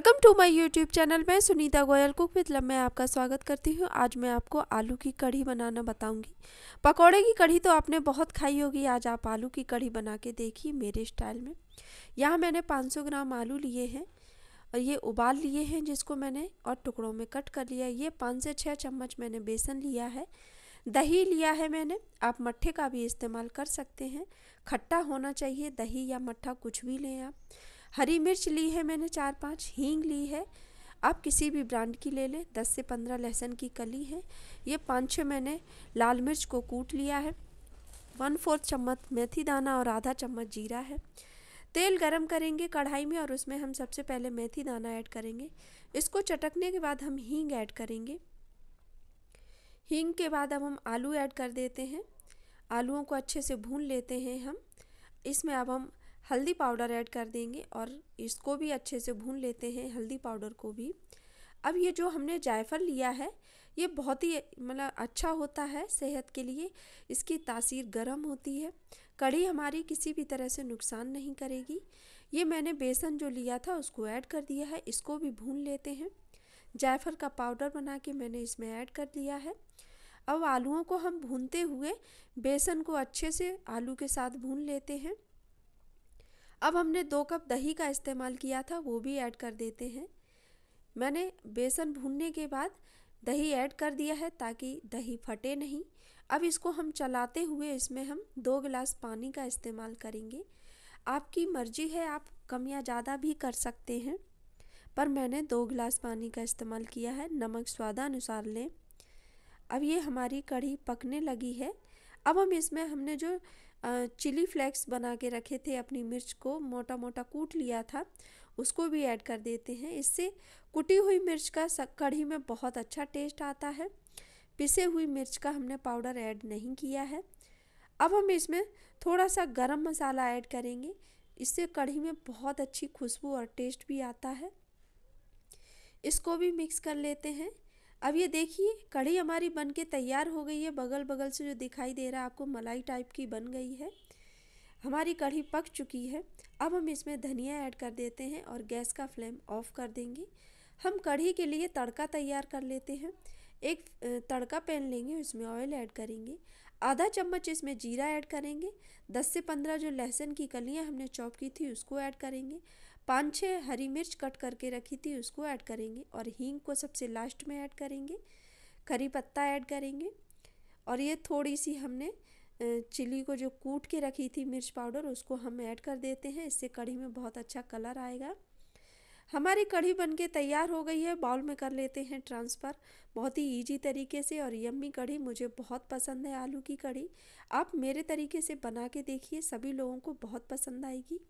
welcome to my YouTube channel मैं Sunita Goyal cook with love मैं आपका स्वागत करती हूँ आज मैं आपको आलू की कढ़ी बनाना बताऊंगी पकौड़े की कढ़ी तो आपने बहुत खाई होगी आज आप आलू की कढ़ी बना के देखिए मेरे स्टाइल में यहाँ मैंने 500 ग्राम आलू लिए हैं और ये उबाल लिए हैं जिसको मैंने और टुकड़ों में कट कर लिया ये पाँच से छः चम्मच मैंने बेसन लिया है दही लिया है मैंने आप मट्ठे का भी इस्तेमाल कर सकते हैं खट्टा होना चाहिए दही या मट्ठा कुछ भी लें आप हरी मिर्च ली है मैंने चार पाँच हींग ली है आप किसी भी ब्रांड की ले लें दस से पंद्रह लहसुन की कली है ये पाँच छः मैंने लाल मिर्च को कूट लिया है वन फोर्थ चम्मच मेथी दाना और आधा चम्मच जीरा है तेल गरम करेंगे कढ़ाई में और उसमें हम सबसे पहले मेथी दाना ऐड करेंगे इसको चटकने के बाद हम हींग ऐड करेंगे हींग के बाद अब हम आलू ऐड कर देते हैं आलूओं को अच्छे से भून लेते हैं हम इसमें अब हम हल्दी पाउडर ऐड कर देंगे और इसको भी अच्छे से भून लेते हैं हल्दी पाउडर को भी अब ये जो हमने जायफल लिया है ये बहुत ही मतलब अच्छा होता है सेहत के लिए इसकी तासीर गर्म होती है कड़ी हमारी किसी भी तरह से नुकसान नहीं करेगी ये मैंने बेसन जो लिया था उसको ऐड कर दिया है इसको भी भून लेते हैं जायफल का पाउडर बना के मैंने इसमें ऐड कर दिया है अब आलूओं को हम भूनते हुए बेसन को अच्छे से आलू के साथ भून लेते हैं अब हमने दो कप दही का इस्तेमाल किया था वो भी ऐड कर देते हैं मैंने बेसन भूनने के बाद दही ऐड कर दिया है ताकि दही फटे नहीं अब इसको हम चलाते हुए इसमें हम दो गिलास पानी का इस्तेमाल करेंगे आपकी मर्जी है आप कम या ज़्यादा भी कर सकते हैं पर मैंने दो गिलास पानी का इस्तेमाल किया है नमक स्वादानुसार लें अब ये हमारी कढ़ी पकने लगी है अब हम इसमें हमने जो चिली फ्लेक्स बना के रखे थे अपनी मिर्च को मोटा मोटा कूट लिया था उसको भी ऐड कर देते हैं इससे कुटी हुई मिर्च का कढ़ी में बहुत अच्छा टेस्ट आता है पिसे हुई मिर्च का हमने पाउडर ऐड नहीं किया है अब हम इसमें थोड़ा सा गरम मसाला ऐड करेंगे इससे कढ़ी में बहुत अच्छी खुशबू और टेस्ट भी आता है इसको भी मिक्स कर लेते हैं अब ये देखिए कढ़ी हमारी बन के तैयार हो गई है बगल बगल से जो दिखाई दे रहा है आपको मलाई टाइप की बन गई है हमारी कढ़ी पक चुकी है अब हम इसमें धनिया ऐड कर देते हैं और गैस का फ्लेम ऑफ कर देंगे हम कढ़ी के लिए तड़का तैयार कर लेते हैं एक तड़का पैन लेंगे उसमें ऑयल ऐड करेंगे आधा चम्मच इसमें जीरा ऐड करेंगे दस से पंद्रह जो लहसुन की कलियां हमने चॉप की थी उसको ऐड करेंगे पाँच छः हरी मिर्च कट करके रखी थी उसको ऐड करेंगे और हींग को सबसे लास्ट में ऐड करेंगे करी पत्ता ऐड करेंगे और ये थोड़ी सी हमने चिली को जो कूट के रखी थी मिर्च पाउडर उसको हम ऐड कर देते हैं इससे कढ़ी में बहुत अच्छा कलर आएगा हमारी कढ़ी बनके तैयार हो गई है बाउल में कर लेते हैं ट्रांसफ़र बहुत ही इजी तरीके से और यम्मी कढ़ी मुझे बहुत पसंद है आलू की कढ़ी आप मेरे तरीके से बना के देखिए सभी लोगों को बहुत पसंद आएगी